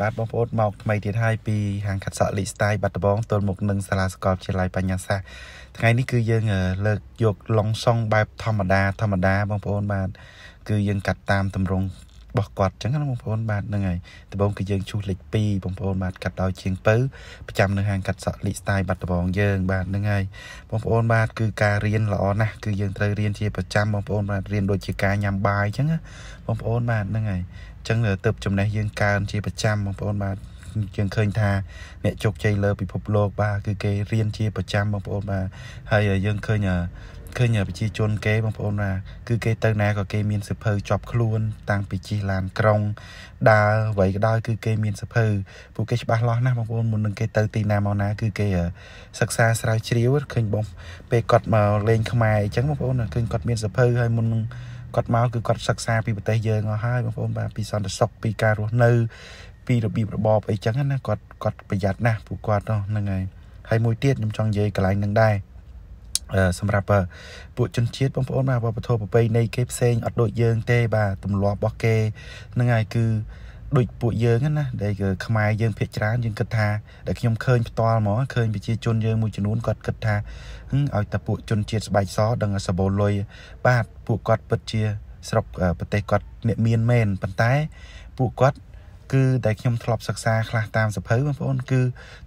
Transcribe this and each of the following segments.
បាទបងប្អូនមកថ្មីទៀតហើយពីហាងខាត់សក់លីស្តាយបាត់ដំបងទល់មុខនឹងសាលាសកលវិទ្យាល័យបញ្ញាសាស្ត្រថ្ងៃនេះគឺយើងលើកយកឡុងសុងបែបធម្មតាធម្មតាបងប្អូនបាទគឺយើងកាត់តាមតម្រងរបស់គាត់អញ្ចឹងណាបងប្អូនបាទហ្នឹងហើយដំបូងគឺយើងឈូសលេខ2បងប្អូនបាទកាត់ដោយជាងពៅប្រចាំនៅហាងកាត់សក់លីស្តាយបាត់ដំបងយើងបាទហ្នឹងហើយបងប្អូនបាទគឺការរៀនល្អណាស់គឺយើងត្រូវរៀនជាប្រចាំបងប្អូនបាទរៀនដូចជាការញ៉ាំបាយអញ្ចឹងណាបងប្អូនបាទហ្នឹងហើយចឹងទៅចំណេះយើងកើនជាប្រចាំបងប្អូនបាទយើងឃើញថាអ្នកជោគជ័យលើ ពិភពលោកបាទគឺគេរៀនជា ប្រចាំបងប្អូនបាទហើយយើងឃើញឃើញប្រជាជន គេបងប្អូនណាគឺគេទៅណាក៏គេមានសិភៅជាប់ខ្លួនតាំងពីជិះឡានក្រុងដើរអ្វីក៏ដោយគឺគេមានសិភៅពួកគេច្បាស់លាស់ណាស់បងប្អូនមុននឹងគេ ទៅទីណាមកណាគឺគេសិក្សាស្រាវជ្រាវឃើញបងពេលគាត់មកលេងខ្មែរអញ្ចឹងបងប្អូនឃើញគាត់មានសិភៅហើយមុននឹងគាត់មកគឺគាត់សិក្សាពីប្រទេសយើងមកហើយបងប្អូនបាទពីសន្តិសុខពីការរស់នៅពីរបៀបរបបអីចឹងណាគាត់គាត់ប្រយ័ត្នណាស់ពួកគាត់ហ្នឹងហើយហើយមួយទៀតខ្ញុំចង់និយាយកន្លែងហ្នឹងដែរសម្រាប់ពួកជនជាតិបងប្អូនបាទវប្បធម៌ប្រពៃណីគេផ្សេងអត់ដូចយើងទេបាទទម្លាប់របស់គេហ្នឹងហើយគឺដូចពួកយើងណាដែលខ្មែរយើងភាគច្រើនយើងគិតថាដែលខ្ញុំឃើញផ្ទាល់ហ្មងឃើញប្រជាជនយើងមួយចំនួនគាត់គិតថាឲ្យតែពួកជនជាតិស្បែកសដឹងសបូលុយបាទពួកគាត់ពិតជាស្រុកប្រទេសគាត់អ្នកមានមែនប៉ុន្តែពួកគាត់គឺដែលខ្ញុំធ្លាប់សិក្សាខ្លះតាមសភៅបងប្អូនគឺ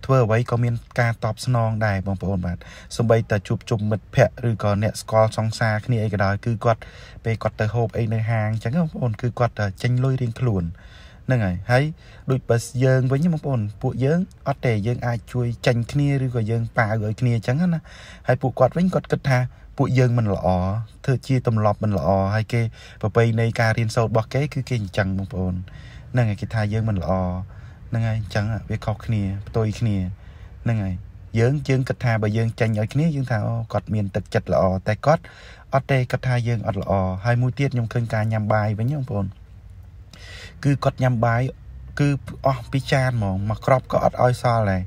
ធ្វើអ្វីក៏មានការតបស្នងដែរបងប្អូនបាទសម្បីតែជួបជុំមិត្តភ័ក្តិឬក៏អ្នកស្គាល់សង្សារគ្នាអីក៏ដោយគឺគាត់ពេលគាត់ទៅហូបអីនៅហាងអញ្ចឹងបងប្អូនគឺគាត់ចេញលុយរៀងខ្លួនហ្នឹងហើយហើយដូចបើយើងវិញបងប្អូនពួកយើងអត់ទេយើងអាចជួយចាញ់គ្នាឬក៏យើងប៉ាវឲ្យគ្នាអញ្ចឹងណាហើយពួកគាត់វិញគាត់គិតថាពួកយើងមិនល្អធ្វើជាទម្លាប់មិនល្អហើយគេប្របីនៃការរៀនសូត្ររបស់គេ គឺគេអញ្ចឹងបងប្អូនហ្នឹងហើយគេថាយើងមិនល្អហ្នឹងហើយអញ្ចឹងវាខុសគ្នាផ្ទុយគ្នាហ្នឹងហើយយើងយើងគិតថាបើយើងចាញ់ឲ្យគ្នាយើងថាអូគាត់មានទឹកចិត្តល្អតែគាត់អត់ទេគាត់ថាយើងអត់ល្អហើយមួយទៀតខ្ញុំឃើញការញ៉ាំបាយវិញបងប្អូនគឺគាត់ញ៉ាំបាយគឺអស់ពីចានហ្មងមកក្របក៏អត់ឲ្យសល់ដែរ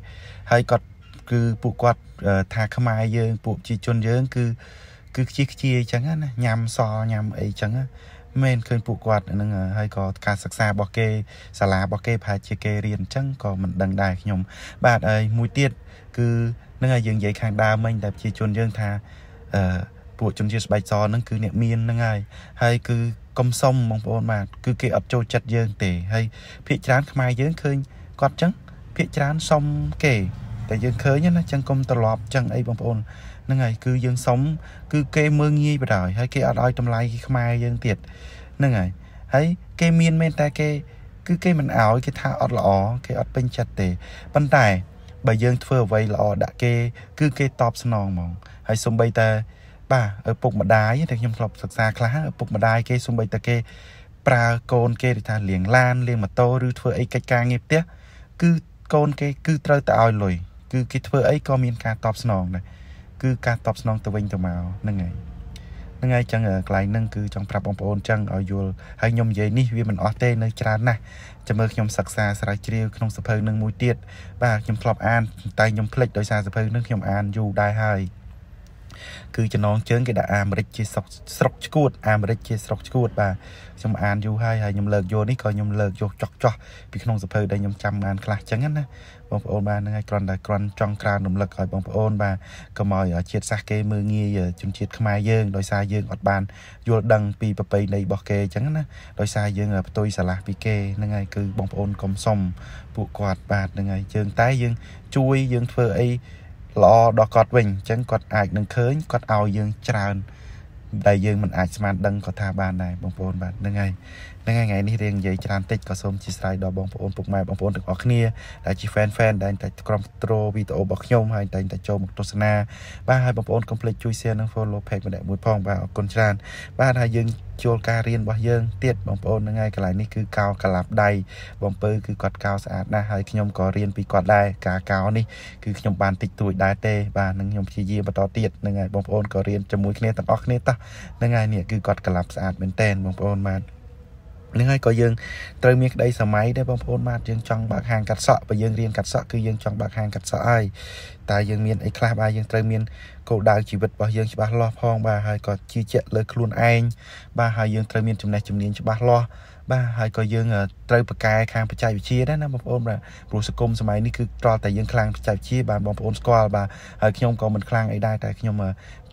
ហើយគាត់គឺពួកគាត់ថាខ្មែរយើង ពួកប្រជាជនយើងគឺគឺខ្ជិះខ្ជាអញ្ចឹងណាញ៉ាំសល់ញ៉ាំអីអញ្ចឹងណាមែនឃើញពួកគាត់ហ្នឹងហើយក៏ការសិក្សារបស់គេសាលារបស់គេប្រហែលជាគេរៀនអញ្ចឹងក៏មិនដឹងដែរខ្ញុំ បាទហើយមួយទៀត គឺនឹងឲ្យយើងនិយាយខាងដើមមិញដែលប្រជាជនយើងថាអឺពួកជំនឿស្បែកសហ្នឹងគឺអ្នកមានហ្នឹងហើយហើយគឺកំសុំបងប្អូនបាទគឺគេអត់ចូលចិត្តយើងទេហើយភាកច្រើនខ្មែរយើងឃើញគាត់ចឹងភាកច្រើនសុំគេតែយើងឃើញណាចឹងកុំត្រឡប់ចឹងអីបងប្អូនហ្នឹងហើយគឺយើងសុំ គឺគេមើងងាយបដ ாய் ហើយគេអត់ឲ្យតម្លៃខ្មែរយើងទៀតហ្នឹងហើយហើយគេមានមែនតែគេគឺគេមិនឲ្យគេថាអត់ល្អគេអត់ពេញចិត្តទេប៉ុន្តែបើយើងធ្វើអ្វីល្អដាក់គេ គឺគេតបស្នងហ្មងហើយសំបីតែបាទឪពុកម្ដាយតែខ្ញុំធ្លាប់សិក្សាខ្លះឪពុកម្ដាយគេសំបីតែគេប្រើកូន គេដូចថាលាងឡានលាងម៉ូតូឬធ្វើអីកិច្ចការងារផ្ទះគឺកូនគេគឺត្រូវតែឲ្យលុយគឺគេធ្វើអីក៏មានការតបស្នងដែរគឺការតបស្នងទៅវិញទៅមកហ្នឹងហើយហ្នឹងហើយចឹងកន្លែងហ្នឹងគឺចង់ប្រាប់បងប្អូនចឹងឲ្យយល់ហើយខ្ញុំនិយាយនេះវាមិនអស់ទេ នៅច្រើនណាស់ចាំមើលខ្ញុំសិក្សាស្រាវជ្រាវក្នុងសភៅនឹងមួយទៀតបាទខ្ញុំធ្លាប់អានតែខ្ញុំភ្លេចដោយសារសភៅនឹងខ្ញុំអានយូរដែរហើយគឺចំណងជើងគេដាក់អាមេរិកជាស្រុកស្រុកឈួតអាមេរិកជាស្រុកឈួតបាទខ្ញុំអានយូរហើយហើយខ្ញុំលើកយកនេះក៏ខ្ញុំលើកយកចោះចោះពីក្នុងសភៅដែលខ្ញុំចាំអានខ្លះចឹងណាបងប្អូនបាទហ្នឹងហើយគ្រាន់តែគ្រាន់ចង់ក្រើនរំលឹកឲ្យបងប្អូនបាទកុំឲ្យជាតិសាសគេមើងងាយជំនឿជាតិខ្មែរយើងដោយសារយើងអត់បានយល់ដឹងពីប្រពៃណីរបស់គេចឹងណាដោយសារយើងផ្ទុយស្រឡះពីគេហ្នឹងហើយគឺបងប្អូនកុំសុំពួកគាត់បាទហ្នឹងហើយយើងតែយើងជួយយើងធ្វើអីល្អដល់គាត់វិញអញ្ចឹងគាត់អាចនឹងឃើញគាត់ឲ្យយើងច្រើន ដែលយើងមិនអាចស្មានដឹងក៏ថាបានដែរបងប្អូនបាទហ្នឹងហើយហ្នឹងហើយថ្ងៃនេះរៀងនិយាយច្រើនតិចក៏សូមជាស្រ័យដល់បងប្អូនពុកម៉ែបងប្អូនទាំងអស់គ្នា ដែលជា fan fan ដែលតែក្រុមត្រូវីដេអូរបស់ខ្ញុំហើយតែតែចូលមកទស្សនាបាទហើយបងប្អូនកុំភ្លេចជួយ share និង follow page ម្នាក់មួយផងបាទអរគុណច្រើនបាទហើយយើងចូលការរៀនរបស់យើងទៀតបងប្អូនហ្នឹងហើយកន្លែងនេះគឺកោកលាប់ដៃបំពើគឺគាត់កោស្អាតណាស់ហើយខ្ញុំក៏រៀនពីគាត់ដែរការកោនេះគឺខ្ញុំបានតិចតួចដែរទេបាទនឹងខ្ញុំព្យាយាមបន្តទៀតហ្នឹងហើយបងប្អូនក៏រៀនជាមួយគ្នាទាំងអស់គ្នាតោះហ្នឹងហើយនេះគឺគាត់កលាប់ស្អាតមែនតែនបងប្អូនបាទនឹងហើយក៏យើង ត្រូវមានក្តីសម័យដែរបងប្អូនបាទយើងចង់បើកហាងកាត់សក់បើយើងរៀនកាត់សក់គឺយើងចង់បើកហាងកាត់សក់ហើយតែយើងមានអីខ្លះបាទយើងត្រូវមានគោលដៅជីវិតរបស់យើងច្បាស់លាស់ផងបាទហើយក៏ជឿជាក់លើខ្លួនឯងបាទហើយយើងត្រូវមានចំណេះជំនាញច្បាស់លាស់បាទហើយក៏យើងត្រូវប្រកែខាងបច្ចេកវិទ្យាដែរណាបងប្អូនបាទព្រោះសង្គមសម័យនេះគឺត្រល់តែយើងខ្លាំងបច្ចេកវិទ្យាបាទបងប្អូនស្គាល់បាទហើយខ្ញុំក៏មិនខ្លាំងអីដែរតែខ្ញុំ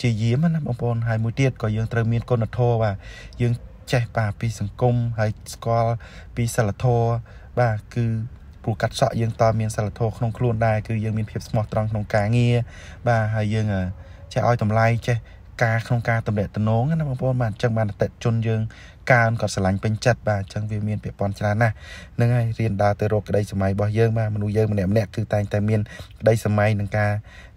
ជាយាមណាបងប្អូនហើយមួយទៀតក៏យើងត្រូវមានគុណធម៌បាទយើងចេះបាទពីសង្គមហើយស្គាល់ពីសិលធម៌បាទគឺព្រោះកាត់សក់យើងតើមានសិលធម៌ក្នុងខ្លួនដែរគឺយើងមានភាពស្មោះត្រង់ក្នុងការងារបាទហើយយើងចេះឲ្យតម្លៃចេះការក្នុងការតំណាក់តំណងណាបងប្អូនបាទអញ្ចឹងបានតេជជនយើងកើនគាត់ស្រឡាញ់ពេញចិត្តបាទអញ្ចឹងវាមានពាក្យប៉ុនច្រើនណាស់ហ្នឹងហើយរៀនដើរទៅរកក្តីសម័យរបស់យើងបាទមនុស្សយើងម្នាក់ម្នាក់គឺតែងតែមានក្តីសម័យនឹងការ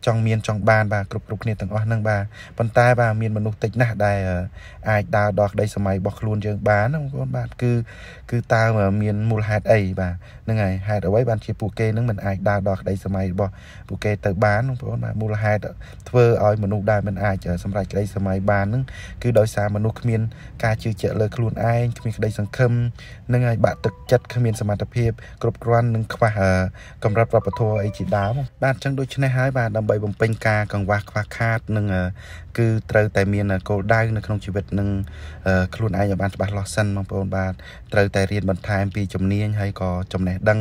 ចង់មានចង់បានបាទគ្រប់គ្រប់គ្នាទាំងអស់ហ្នឹងបាទប៉ុន្តែបាទមានមនុស្សតិចណាស់ដែលអាចដើរដល់ក្តីសម័យរបស់ខ្លួនយើងបានណាបងប្អូនបាទគឺគឺតើមានមូលហេតុអីបាទហ្នឹងហើយហេតុអ្វីបានជាពួកគេហ្នឹងមិនអាចដើរដល់ក្តីសម័យរបស់ពួកគេទៅបានបងប្អូនបាទមូលហេតុធ្វើឲ្យមនុស្សដែលមិនអាចសម្រេចក្តីសម័យបានហ្នឹងគឺដោយសារមនុស្សគ្មាន ការជឿជាក់លើ ខ្លួនឯងគ្មានក្តីសង្ឃឹមហ្នឹងហើយបាក់ទឹកចិត្តគ្មានសមត្ថភាពគ្រប់គ្រាន់និងខ្វះកម្រិតវប្បធម៌អីជាដើមបាទអញ្ចឹងដូច្នេះហើយបាទដើម្បីដើម្បីបំពេញការកង្វះខ្វះខាតនឹងគឺត្រូវតែមានគោលដៅនៅក្នុងជីវិតនឹងខ្លួនឯងឲ្យបានច្បាស់លាស់សិនបងប្អូនបាទត្រូវតែរៀនបន្ថែមពីជំនាញហើយក៏ចំណេះដឹង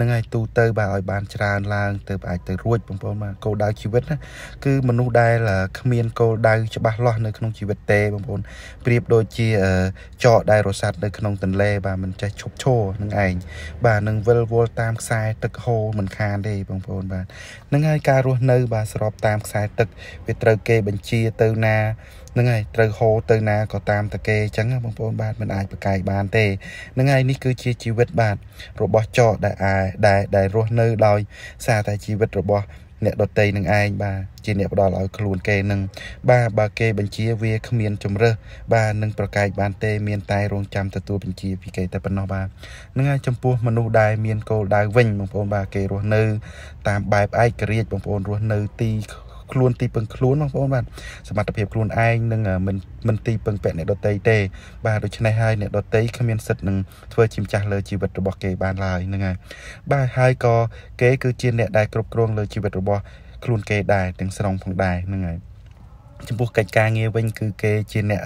នឹងឲ្យទូទៅ បាទឲ្យបានច្រើនឡើងទើបអាចទៅរួចបងប្អូនបាទគោលដៅជីវិតណាគឺមនុស្សដែលគ្មានគោលដៅច្បាស់លាស់នៅក្នុងជីវិតទេបងប្អូនប្រៀបដូចជាចកដែលរសាត់នៅក្នុងទន្លេបាទមិនចេះឈប់ឈរនឹងឯងបាទនឹងវិលវល់តាមខ្សែទឹកហូរមិនខានទេបងប្អូនបាទនឹងហើយការរស់នៅបាទស្របតាមខ្សែទឹកវាត្រូវគេបញ្ជាទៅណាហ្នឹងហើយត្រូវហូរទៅណាក៏តាមតែគេអញ្ចឹងបងប្អូនបាទមិនអាចប្រកែកបាន ទេហ្នឹងហើយនេះគឺជាជីវិតបាទរបស់ចកដែលដែលដែលរស់នៅដោយ សារតែជីវិតរបស់អ្នកដតីនឹងឯងបាទជាអ្នកផ្ដល់ឲ្យខ្លួនគេនឹងបាទបើគេបញ្ជាវាគ្មានជំរើសបាទនឹងប្រកែកបានទេមានតែរងចាំទទួលបញ្ជាពីគេតែប៉ុណ្ណោះបាទនឹងហើយចំពោះមនុស្សដែលមានគោលដៅវិញបងប្អូនបាទគេរស់នៅតាមបែបឯករាជ្យបងប្អូនរស់នៅទីខ្លួនទីពឹងខ្លួនបងប្អូនបាទសមត្ថភាពខ្លួនឯងនឹងមិនមិនទីពឹងពាក់អ្នកដតីទេបាទដូច្នេះហើយអ្នកដតីគ្មានសិទ្ធិនឹងធ្វើជាម្ចាស់លើជីវិតរបស់គេបានឡើយហ្នឹងហើយបាទហើយក៏គេគឺជាអ្នកដែលគ្រប់គ្រងលើជីវិតរបស់ខ្លួនគេដែរទាំងស្រុងផងដែរហ្នឹងហើយចំពោះកិច្ចការងារវិញគឺគេជាអ្នក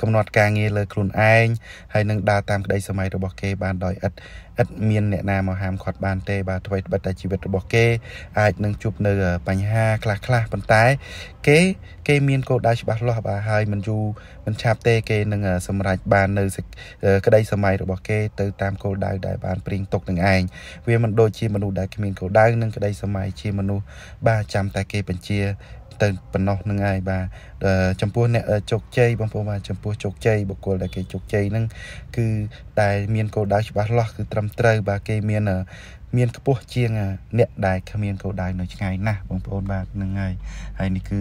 កំណត់ការងារលើខ្លួនឯងហើយនឹងដើរតាមក្តីសម័យរបស់គេបានដោយឥតឥតមានអ្នកណាមកហាមឃាត់បានទេបាទអ្វីត្បិតតែជីវិតរបស់គេអាចនឹងជួបនៅបញ្ហាខ្លះខ្លះប៉ុន្តែគេគេមានគោលដៅច្បាស់លាស់បាទហើយមិនយូរមិនឆាប់ទេ គេនឹងសម្រេចបាននៅក្តីសម័យរបស់គេទៅតាមគោលដៅដែលបានព្រៀងទុកនឹងឯងវាមិនដូចជាមនុស្សដែលគ្មានគោលដៅនិងក្តីសម័យជាមនុស្សបាទចាំតែគេបញ្ជាទៅប៉ុណ្ណោះហ្នឹងហើយបាទចំពោះអ្នកជោគជ័យបងប្អូនបាទចំពោះជោគជ័យបុគ្គលដែលគេជោគជ័យហ្នឹងគឺតែមានគោលដៅច្បាស់លាស់គឺត្រឹមត្រូវបាទគេមានមានខ្ពស់ជាងអ្នកដែលគ្មានគោលដៅនៅឆ្ងាយណាស់បងប្អូនបាទហ្នឹងហើយហើយនេះគឺ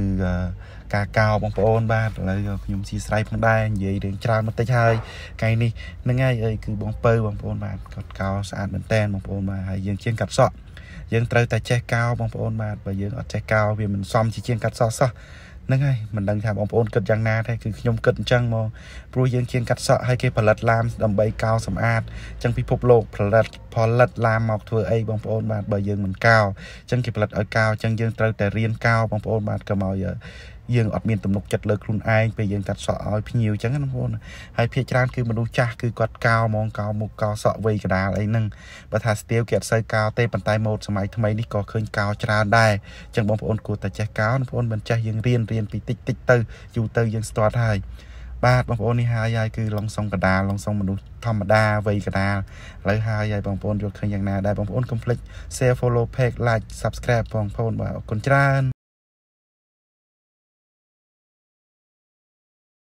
ការកោបងប្អូនបាទឥឡូវខ្ញុំសៀស្រ័យផងដែរនិយាយរឿងច្រើនបន្តិចហើយថ្ងៃនេះហ្នឹងហើយគឺបងពៅបងប្អូនបាទគាត់កោស្អាតមែនតែនបងប្អូនបាទហើយយើងជាងកាត់សក់យើងត្រូវតែចេះកោបងប្អូនបាទបើយើងអត់ចេះកោវាមិនសមជាជាងកាត់សក់សោះហ្នឹងហើយមិនដឹងថាបងប្អូនគិតយ៉ាងណាទេគឺខ្ញុំគិតអញ្ចឹងមកព្រោះយើងជាងកាត់សក់ហើយគេផលិតឡាមដើម្បីកោសម្អាតអញ្ចឹងពិភពលោកផលិតផលិតឡាមមកធ្វើអីបងប្អូនបាទបើយើងមិនកោអញ្ចឹងគេផលិតឲ្យកោអញ្ចឹងយើងត្រូវតែរៀនកោបងប្អូនបាទកុំឲ្យយើងអត់មានទំនុកចិត្តលើខ្លួនឯងពេលយើងកាត់សក់ឲ្យភ្ញៀវអញ្ចឹងណាបងប្អូនហើយភាគច្រើនគឺមនុស្សចាស់គឺគាត់កោហ្មងកោមុខកោសក់វ័យកដាលអីហ្នឹងបើថាស្ទៀវគេអត់សូវកោទេប៉ុន្តែម៉ូដសម័យថ្មីនេះក៏ឃើញកោច្រើនដែរអញ្ចឹងបងប្អូនគួរតែចេះកោបងប្អូនមិនចេះយើងរៀនរៀនពីតិចតិចទៅយូរទៅយើងស្ទាត់ហើយបាទបងប្អូននេះហើយហើយគឺឡុងសុងកដាលឡុងសុងមនុស្សធម្មតាវ័យកដាលឥឡូវហើយហើយបងប្អូនយល់ឃើញយ៉ាងណាដែរបងប្អូនកុំភ្លេច share follow page like subscribe បងប្អូនបាទអរគុណច្រើន